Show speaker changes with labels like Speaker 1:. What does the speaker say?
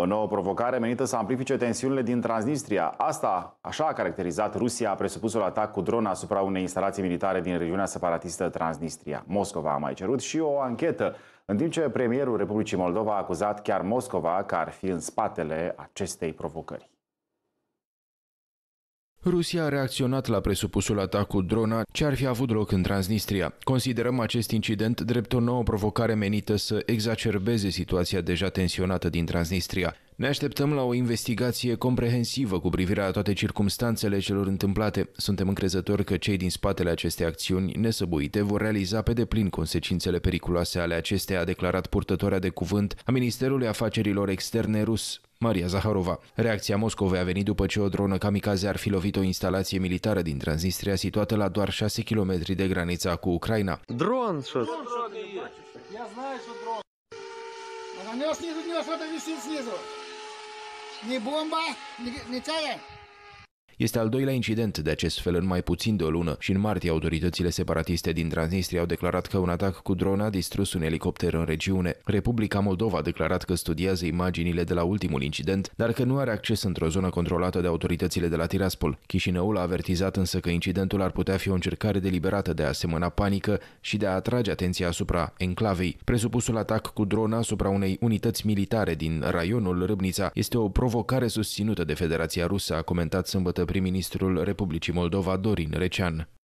Speaker 1: O nouă provocare menită să amplifice tensiunile din Transnistria. Asta așa a caracterizat Rusia a presupusul atac cu drona asupra unei instalații militare din regiunea separatistă Transnistria. Moscova a mai cerut și o anchetă, în timp ce premierul Republicii Moldova a acuzat chiar Moscova că ar fi în spatele acestei provocări.
Speaker 2: Rusia a reacționat la presupusul atac cu drona ce ar fi avut loc în Transnistria. Considerăm acest incident drept o nouă provocare menită să exacerbeze situația deja tensionată din Transnistria. Ne așteptăm la o investigație comprehensivă cu privire la toate circumstanțele celor întâmplate. Suntem încrezători că cei din spatele acestei acțiuni nesăbuite vor realiza pe deplin consecințele periculoase ale acesteia, a declarat purtătoarea de cuvânt a Ministerului Afacerilor Externe rus. Maria Zaharova. Reacția Moscovei a venit după ce o dronă kamikaze ar fi lovit o instalație militară din Transnistria situată la doar 6 km de granița cu Ucraina.
Speaker 1: Dron, Не бомба, не, не тяга.
Speaker 2: Este al doilea incident de acest fel în mai puțin de o lună și în martie autoritățile separatiste din Transnistria au declarat că un atac cu drona a distrus un elicopter în regiune. Republica Moldova a declarat că studiază imaginile de la ultimul incident, dar că nu are acces într-o zonă controlată de autoritățile de la Tiraspol. Chișinăul a avertizat însă că incidentul ar putea fi o încercare deliberată de a asemăna panică și de a atrage atenția asupra enclavei. Presupusul atac cu drona asupra unei unități militare din raionul Râbnița este o provocare susținută de Federația Rusă, a comentat sâmbătă prim-ministrul Republicii Moldova Dorin Recean.